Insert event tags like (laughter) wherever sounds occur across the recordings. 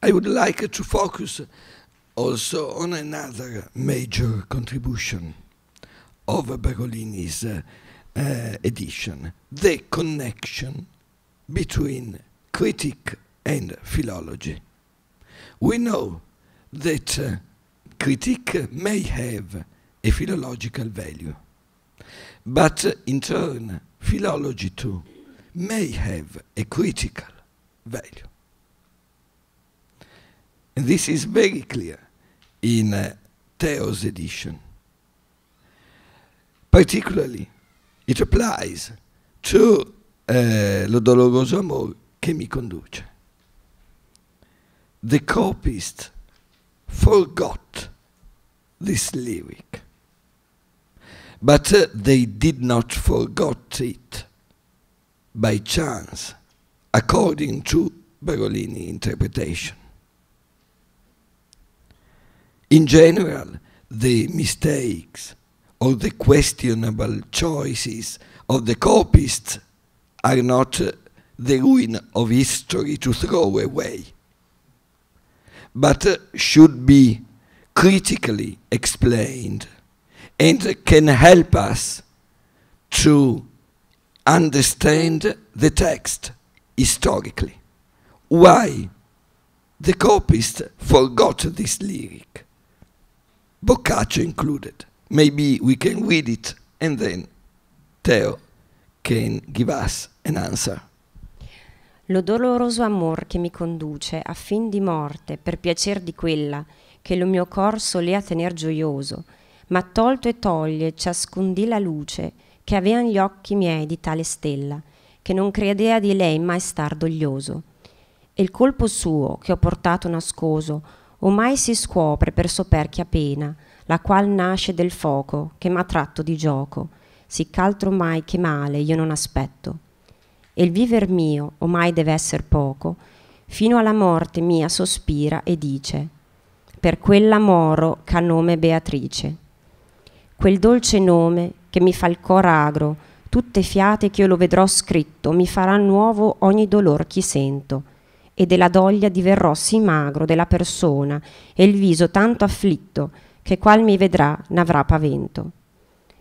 I would like to focus also on another major contribution of Bergolini's uh, uh, edition, the connection between critique and philology. We know that uh, critique may have a philological value, but uh, in turn, philology too may have a critical value this is very clear in uh, Theo's edition. Particularly, it applies to uh, eh, Lo doloroso amor che mi conduce. The copyist forgot this lyric, but uh, they did not forget it by chance, according to Berolini interpretation. In general, the mistakes or the questionable choices of the copyists are not uh, the ruin of history to throw away, but uh, should be critically explained and can help us to understand the text historically. Why the copyist forgot this lyric? Boccaccio included. Maybe we can read it and then Theo can give us an answer. Lo doloroso amor che mi conduce a fin di morte per piacer di quella che lo mio cor solea tener gioioso, ma tolto e toglie ciascun di la luce che avean gli occhi miei di tale stella, che non credea di lei mai star doglioso. E il colpo suo che ho portato nascoso, Omai si scuopre per soperchia pena, la qual nasce del foco che m'ha tratto di gioco, sicch'altro mai che male io non aspetto. E il viver mio omai deve esser poco, fino alla morte mia sospira e dice, per quella moro c'ha nome Beatrice. Quel dolce nome che mi fa il cor agro, tutte fiate che io lo vedrò scritto, mi farà nuovo ogni dolor chi sento e della doglia diverrossi magro della persona e il viso tanto afflitto che qual mi vedrà n'avrà pavento.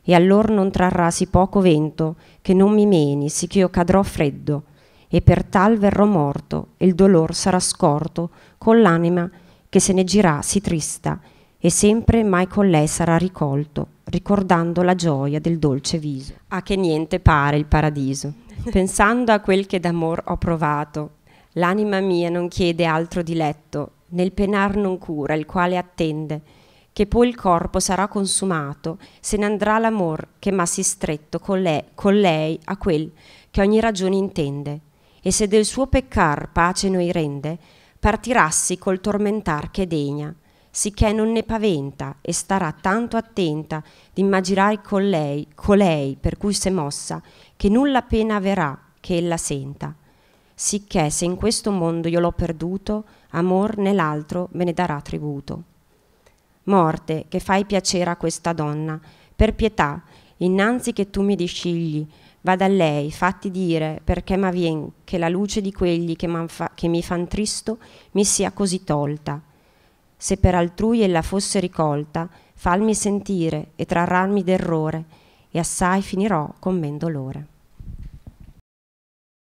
E allor non trarrà sì poco vento che non mi meni, sì che io cadrò freddo, e per tal verrò morto, e il dolor sarà scorto, con l'anima che se ne girà sì trista, e sempre mai con lei sarà ricolto, ricordando la gioia del dolce viso. A che niente pare il paradiso. (laughs) Pensando a quel che d'amor ho provato, L'anima mia non chiede altro diletto, nel penar non cura, il quale attende, che poi il corpo sarà consumato, se n'andrà l'amor che m'ha si stretto con lei, con lei a quel che ogni ragione intende. E se del suo peccar pace noi rende, partirassi col tormentar che degna, sicché non ne paventa e starà tanto attenta d'immaginare con lei, colei per cui s'è mossa, che nulla pena verrà che ella senta sicché se in questo mondo io l'ho perduto, amor nell'altro me ne darà tributo. Morte, che fai piacere a questa donna, per pietà, innanzi che tu mi discigli, vada a lei, fatti dire, perché m'avvien che la luce di quelli che, fa, che mi fan tristo mi sia così tolta. Se per altrui ella fosse ricolta, falmi sentire e trarrarmi d'errore, e assai finirò con men dolore.